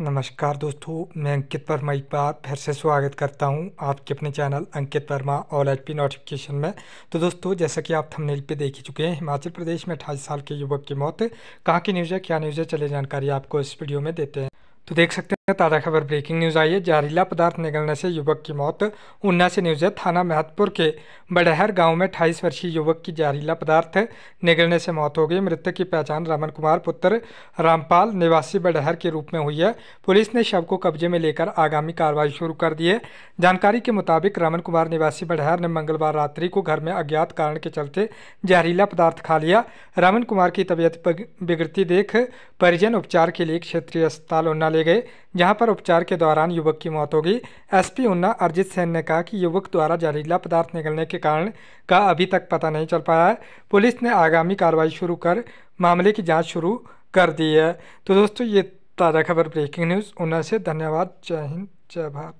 नमस्कार दोस्तों मैं अंकित वर्मा एक बार फिर से स्वागत करता हूं आपके अपने channel Ankit Verma all H P notification में तो दोस्तों जैसा कि आप थंबनेल पे देख ही चुके हैं हिमाचल प्रदेश में अठाईस साल के युवक की मौत कहाँ की न्यूज़ है क्या न्यूज़ है चले जानकारी आपको इस वीडियो में देते हैं तो देख सकते हैं ताज़ा खबर ब्रेकिंग न्यूज़ आई है जहरीला पदार्थ निगलने से युवक की मौत उन्ना से न्यूज़ है थाना महतपुर के बड़हर गांव में 28 वर्षीय युवक की जहरीला पदार्थ निगलने से मौत हो गई मृतक की पहचान रमन कुमार पुत्र रामपाल निवासी बड़हर के रूप में हुई है पुलिस ने शव को कब्जे में लेकर आगामी कार्रवाई शुरू कर दी है जानकारी के मुताबिक रमन कुमार निवासी बड़हर ने मंगलवार रात्रि को घर में अज्ञात कारण के चलते जहरीला पदार्थ खा लिया रमन कुमार की तबीयत बिगड़ती देख परिजन उपचार के लिए क्षेत्रीय अस्पताल उन्ना चले गए जहां पर उपचार के दौरान युवक की मौत हो गई एसपी उन्ना अरजीत सेन ने कहा कि युवक द्वारा जहरीला पदार्थ निकलने के कारण का अभी तक पता नहीं चल पाया है पुलिस ने आगामी कार्रवाई शुरू कर मामले की जाँच शुरू कर दी है तो दोस्तों ये ताज़ा खबर ब्रेकिंग न्यूज़ उन्ना से धन्यवाद जय हिंद जय भारत